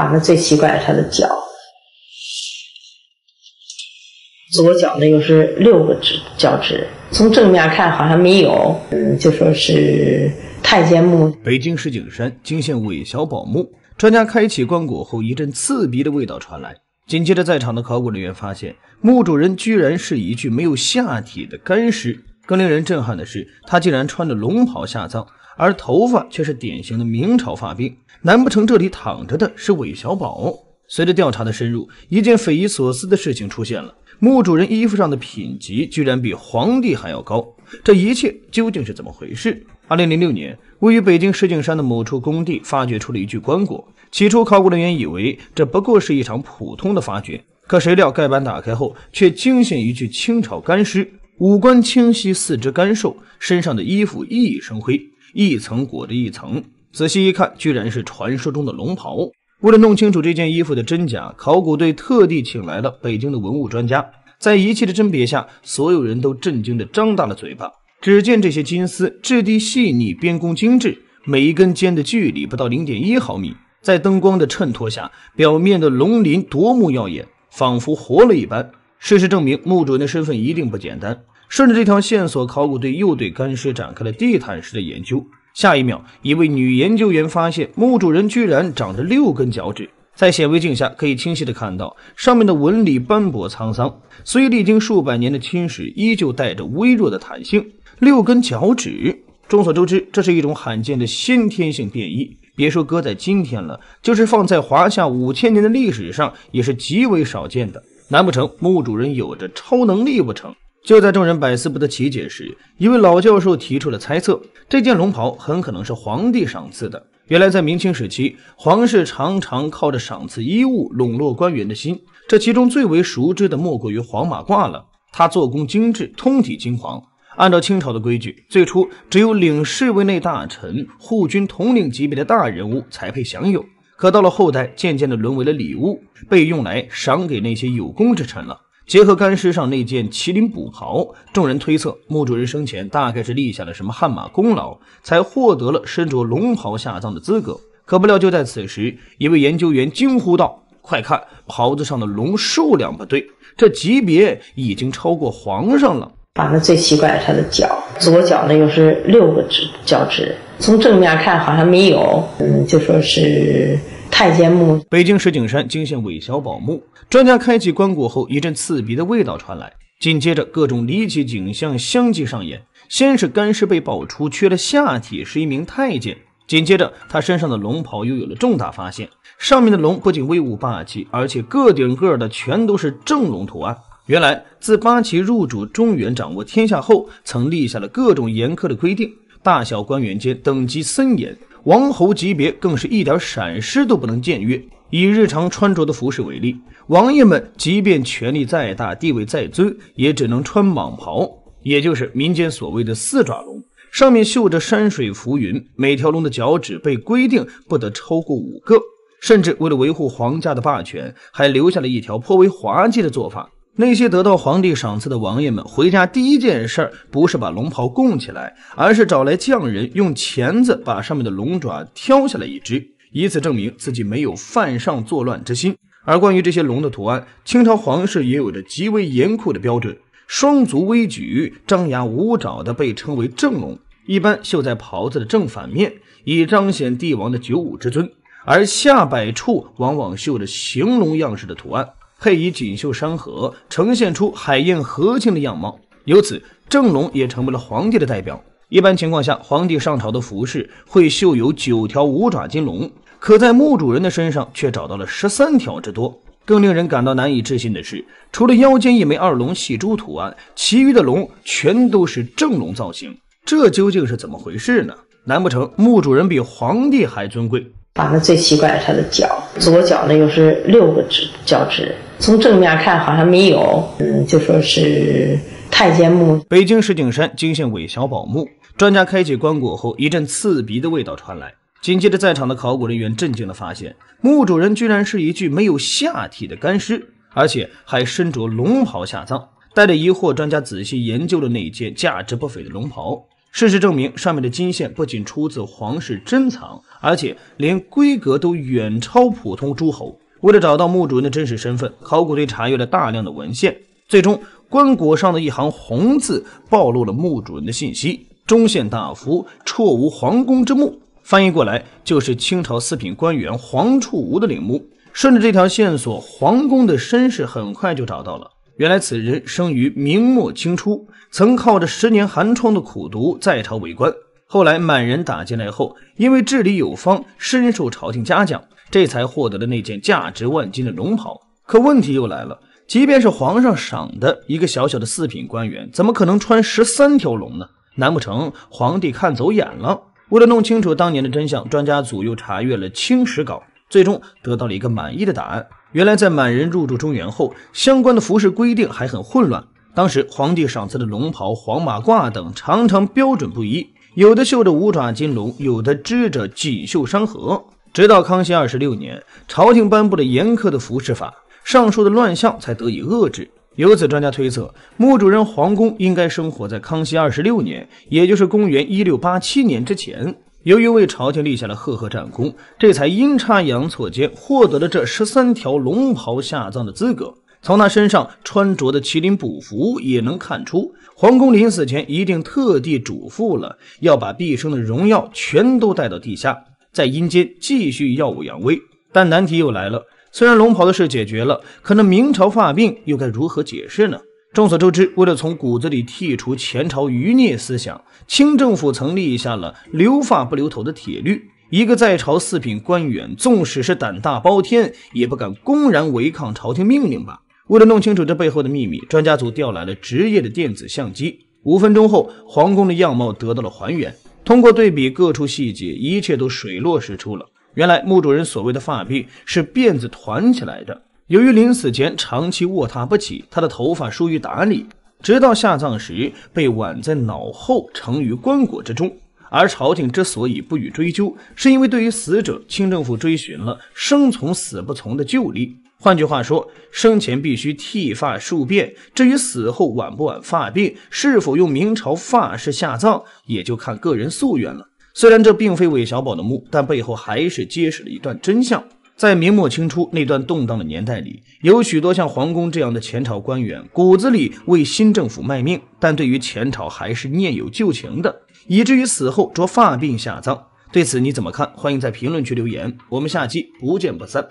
反正最奇怪，他的脚，左脚呢又是六个指脚趾，从正面看好像没有，嗯，就说是太监墓。北京石景山惊现韦小宝墓，专家开启棺椁后，一阵刺鼻的味道传来，紧接着在场的考古人员发现，墓主人居然是一具没有下体的干尸。更令人震撼的是，他竟然穿着龙袍下葬。而头发却是典型的明朝发兵。难不成这里躺着的是韦小宝？随着调查的深入，一件匪夷所思的事情出现了：墓主人衣服上的品级居然比皇帝还要高。这一切究竟是怎么回事？二零零六年，位于北京石景山的某处工地发掘出了一具棺椁。起初，考古人员以为这不过是一场普通的发掘，可谁料盖板打开后，却惊现一具清朝干尸，五官清晰，四肢干瘦，身上的衣服熠熠生辉。一层裹着一层，仔细一看，居然是传说中的龙袍。为了弄清楚这件衣服的真假，考古队特地请来了北京的文物专家。在仪器的甄别下，所有人都震惊地张大了嘴巴。只见这些金丝质地细腻，编工精致，每一根尖的距离不到零点一毫米。在灯光的衬托下，表面的龙鳞夺目耀眼，仿佛活了一般。事实证明，墓主人的身份一定不简单。顺着这条线索，考古队又对干尸展开了地毯式的研究。下一秒，一位女研究员发现墓主人居然长着六根脚趾，在显微镜下可以清晰的看到上面的纹理斑驳沧桑，虽历经数百年的侵蚀，依旧带着微弱的弹性。六根脚趾，众所周知，这是一种罕见的先天性变异。别说搁在今天了，就是放在华夏五千年的历史上，也是极为少见的。难不成墓主人有着超能力不成？就在众人百思不得其解时，一位老教授提出了猜测：这件龙袍很可能是皇帝赏赐的。原来，在明清时期，皇室常常靠着赏赐衣物笼络官员的心，这其中最为熟知的莫过于黄马褂了。它做工精致，通体金黄。按照清朝的规矩，最初只有领侍卫内大臣、护军统领级别的大人物才配享有，可到了后代，渐渐的沦为了礼物，被用来赏给那些有功之臣了。结合干尸上那件麒麟补袍，众人推测墓主人生前大概是立下了什么汗马功劳，才获得了身着龙袍下葬的资格。可不料，就在此时，一位研究员惊呼道：“快看，袍子上的龙数量不对，这级别已经超过皇上了。”啊，那最奇怪，的，他的脚，左脚呢又是六个趾脚趾，从正面看好像没有，嗯，就说是。太监墓，北京石景山惊现韦小宝墓，专家开启棺椁后，一阵刺鼻的味道传来，紧接着各种离奇景象相继上演。先是干尸被爆出缺了下体，是一名太监。紧接着他身上的龙袍又有了重大发现，上面的龙不仅威武霸气，而且个顶个的全都是正龙图案。原来自八旗入主中原、掌握天下后，曾立下了各种严苛的规定，大小官员间等级森严。王侯级别更是一点闪失都不能僭越。以日常穿着的服饰为例，王爷们即便权力再大、地位再尊，也只能穿蟒袍，也就是民间所谓的四爪龙，上面绣着山水浮云，每条龙的脚趾被规定不得超过五个。甚至为了维护皇家的霸权，还留下了一条颇为滑稽的做法。那些得到皇帝赏赐的王爷们回家第一件事不是把龙袍供起来，而是找来匠人用钳子把上面的龙爪挑下来一只，以此证明自己没有犯上作乱之心。而关于这些龙的图案，清朝皇室也有着极为严酷的标准：双足微举、张牙舞爪的被称为正龙，一般绣在袍子的正反面，以彰显帝王的九五之尊；而下摆处往往绣着行龙样式的图案。配以锦绣山河，呈现出海晏河清的样貌。由此，正龙也成为了皇帝的代表。一般情况下，皇帝上朝的服饰会绣有九条五爪金龙，可在墓主人的身上却找到了十三条之多。更令人感到难以置信的是，除了腰间一枚二龙戏珠图案，其余的龙全都是正龙造型。这究竟是怎么回事呢？难不成墓主人比皇帝还尊贵？啊，那最奇怪，他的脚，左脚呢又是六个趾脚趾。从正面看，好像没有，嗯，就说是太监墓。北京石景山惊现韦小宝墓，专家开启棺椁后，一阵刺鼻的味道传来，紧接着在场的考古人员震惊的发现，墓主人居然是一具没有下体的干尸，而且还身着龙袍下葬。带着疑惑，专家仔细研究了那件价值不菲的龙袍，事实证明，上面的金线不仅出自皇室珍藏，而且连规格都远超普通诸侯。为了找到墓主人的真实身份，考古队查阅了大量的文献，最终棺椁上的一行红字暴露了墓主人的信息：“中县大夫绰无皇宫之墓”。翻译过来就是清朝四品官员黄处吴的陵墓。顺着这条线索，皇公的身世很快就找到了。原来此人生于明末清初，曾靠着十年寒窗的苦读在朝为官。后来满人打进来后，因为治理有方，深受朝廷嘉奖。这才获得了那件价值万金的龙袍。可问题又来了，即便是皇上赏的一个小小的四品官员，怎么可能穿十三条龙呢？难不成皇帝看走眼了？为了弄清楚当年的真相，专家组又查阅了清史稿，最终得到了一个满意的答案。原来，在满人入住中原后，相关的服饰规定还很混乱。当时皇帝赏赐的龙袍、黄马褂等，常常标准不一，有的绣着五爪金龙，有的织着锦绣山河。直到康熙二十六年，朝廷颁布了严苛的服饰法，上述的乱象才得以遏制。由此，专家推测墓主人黄公应该生活在康熙二十六年，也就是公元一六八七年之前。由于为朝廷立下了赫赫战功，这才阴差阳错间获得了这十三条龙袍下葬的资格。从他身上穿着的麒麟补服也能看出，黄公临死前一定特地嘱咐了，要把毕生的荣耀全都带到地下。在阴间继续耀武扬威，但难题又来了。虽然龙袍的事解决了，可那明朝发病又该如何解释呢？众所周知，为了从骨子里剔除前朝余孽思想，清政府曾立下了“留发不留头”的铁律。一个在朝四品官员，纵使是胆大包天，也不敢公然违抗朝廷命令吧？为了弄清楚这背后的秘密，专家组调来了职业的电子相机。五分钟后，皇宫的样貌得到了还原。通过对比各处细节，一切都水落石出了。原来墓主人所谓的发辫是辫子团起来的。由于临死前长期卧榻不起，他的头发疏于打理，直到下葬时被挽在脑后，盛于棺椁之中。而朝廷之所以不予追究，是因为对于死者，清政府追寻了“生从死不从”的旧例。换句话说，生前必须剃发数遍。至于死后挽不挽发鬓，是否用明朝发式下葬，也就看个人夙愿了。虽然这并非韦小宝的墓，但背后还是揭示了一段真相。在明末清初那段动荡的年代里，有许多像皇宫这样的前朝官员，骨子里为新政府卖命，但对于前朝还是念有旧情的，以至于死后着发鬓下葬。对此你怎么看？欢迎在评论区留言。我们下期不见不散。